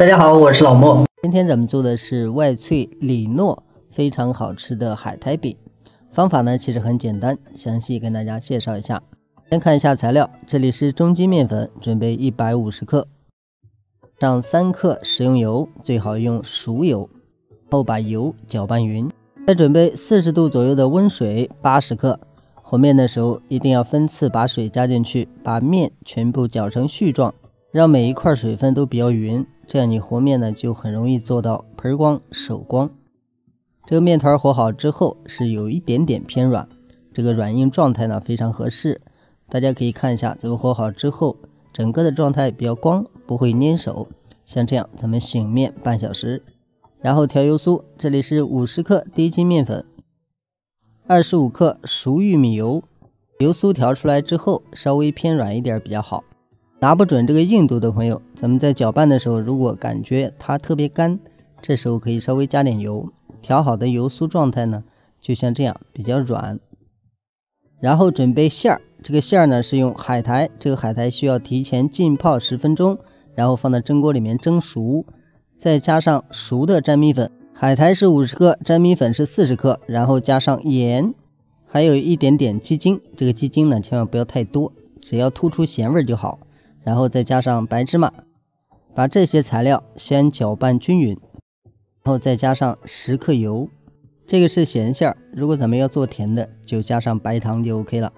大家好，我是老莫。今天咱们做的是外脆里糯、非常好吃的海苔饼。方法呢其实很简单，详细跟大家介绍一下。先看一下材料，这里是中筋面粉，准备一百五十克，上三克食用油，最好用熟油。后把油搅拌匀。再准备四十度左右的温水八十克，和面的时候一定要分次把水加进去，把面全部搅成絮状。让每一块水分都比较匀，这样你和面呢就很容易做到盆光手光。这个面团和好之后是有一点点偏软，这个软硬状态呢非常合适。大家可以看一下，咱们和好之后整个的状态比较光，不会粘手。像这样，咱们醒面半小时，然后调油酥。这里是五十克低筋面粉，二十五克熟玉米油。油酥调出来之后稍微偏软一点比较好。拿不准这个硬度的朋友，咱们在搅拌的时候，如果感觉它特别干，这时候可以稍微加点油。调好的油酥状态呢，就像这样，比较软。然后准备馅儿，这个馅儿呢是用海苔，这个海苔需要提前浸泡十分钟，然后放到蒸锅里面蒸熟，再加上熟的粘米粉，海苔是五十克，粘米粉是四十克，然后加上盐，还有一点点鸡精，这个鸡精呢千万不要太多，只要突出咸味就好。然后再加上白芝麻，把这些材料先搅拌均匀，然后再加上十克油，这个是咸馅儿。如果咱们要做甜的，就加上白糖就 OK 了。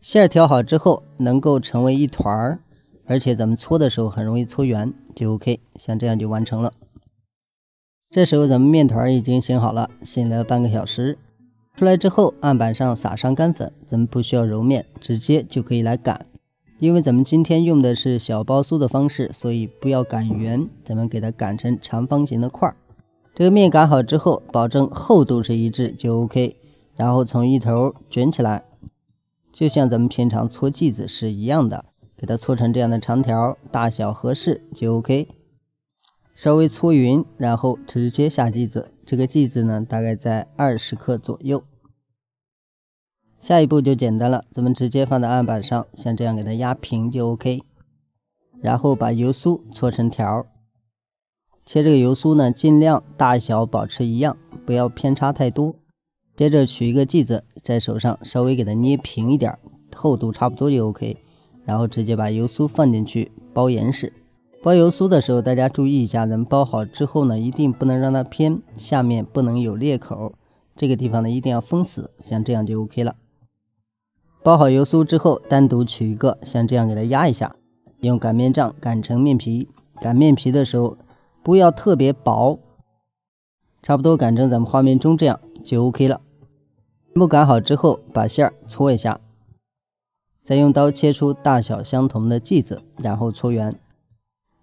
馅儿调好之后，能够成为一团儿，而且咱们搓的时候很容易搓圆，就 OK。像这样就完成了。这时候咱们面团已经醒好了，醒了半个小时。出来之后，案板上撒上干粉，咱们不需要揉面，直接就可以来擀。因为咱们今天用的是小包酥的方式，所以不要擀圆，咱们给它擀成长方形的块儿。这个面擀好之后，保证厚度是一致就 OK。然后从一头卷起来，就像咱们平常搓剂子是一样的，给它搓成这样的长条，大小合适就 OK。稍微搓匀，然后直接下剂子。这个剂子呢，大概在二十克左右。下一步就简单了，咱们直接放在案板上，像这样给它压平就 OK。然后把油酥搓成条，切这个油酥呢，尽量大小保持一样，不要偏差太多。接着取一个剂子，在手上稍微给它捏平一点，厚度差不多就 OK。然后直接把油酥放进去，包严实。包油酥的时候，大家注意一下，咱们包好之后呢，一定不能让它偏，下面不能有裂口。这个地方呢，一定要封死，像这样就 OK 了。包好油酥之后，单独取一个，像这样给它压一下，用擀面杖擀成面皮。擀面皮的时候不要特别薄，差不多擀成咱们画面中这样就 OK 了。全部擀好之后，把馅儿搓一下，再用刀切出大小相同的剂子，然后搓圆。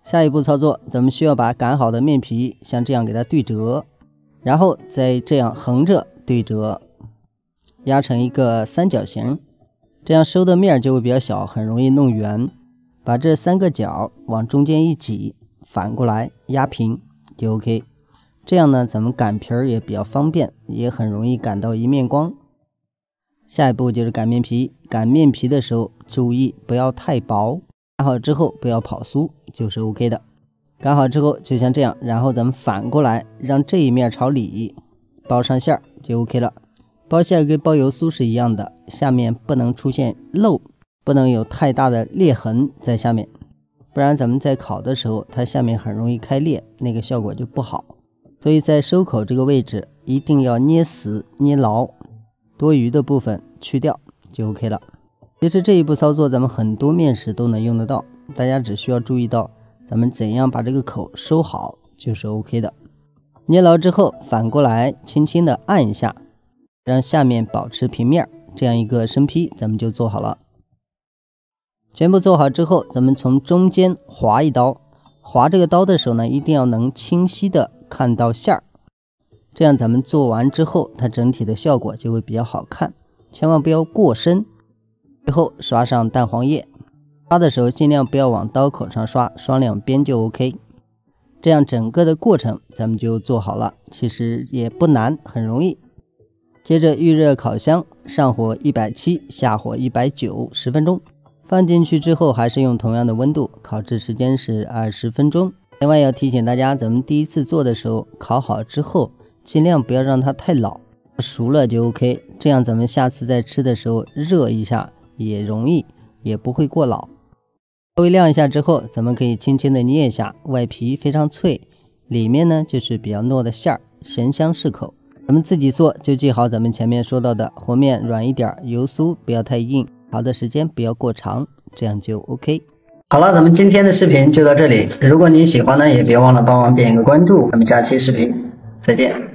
下一步操作，咱们需要把擀好的面皮像这样给它对折，然后再这样横着对折，压成一个三角形。这样收的面儿就会比较小，很容易弄圆。把这三个角往中间一挤，反过来压平就 OK。这样呢，咱们擀皮儿也比较方便，也很容易擀到一面光。下一步就是擀面皮，擀面皮的时候注意不要太薄，擀好之后不要跑酥就是 OK 的。擀好之后就像这样，然后咱们反过来让这一面朝里，包上馅儿就 OK 了。包馅跟包油酥是一样的，下面不能出现漏，不能有太大的裂痕在下面，不然咱们在烤的时候，它下面很容易开裂，那个效果就不好。所以在收口这个位置一定要捏死捏牢，多余的部分去掉就 OK 了。其实这一步操作，咱们很多面食都能用得到，大家只需要注意到咱们怎样把这个口收好就是 OK 的。捏牢之后，反过来轻轻的按一下。让下面保持平面，这样一个生坯咱们就做好了。全部做好之后，咱们从中间划一刀，划这个刀的时候呢，一定要能清晰的看到线儿，这样咱们做完之后，它整体的效果就会比较好看。千万不要过深。最后刷上蛋黄液，刷的时候尽量不要往刀口上刷，刷两边就 OK。这样整个的过程咱们就做好了，其实也不难，很容易。接着预热烤箱，上火一百七，下火一百九，十分钟。放进去之后，还是用同样的温度，烤制时间是二十分钟。另外要提醒大家，咱们第一次做的时候，烤好之后，尽量不要让它太老，熟了就 OK。这样咱们下次再吃的时候，热一下也容易，也不会过老。稍微晾一下之后，咱们可以轻轻的捏一下，外皮非常脆，里面呢就是比较糯的馅儿，咸香适口。咱们自己做就记好，咱们前面说到的和面软一点，油酥不要太硬，烤的时间不要过长，这样就 OK。好了，咱们今天的视频就到这里。如果您喜欢呢，也别忘了帮忙点一个关注。咱们下期视频再见。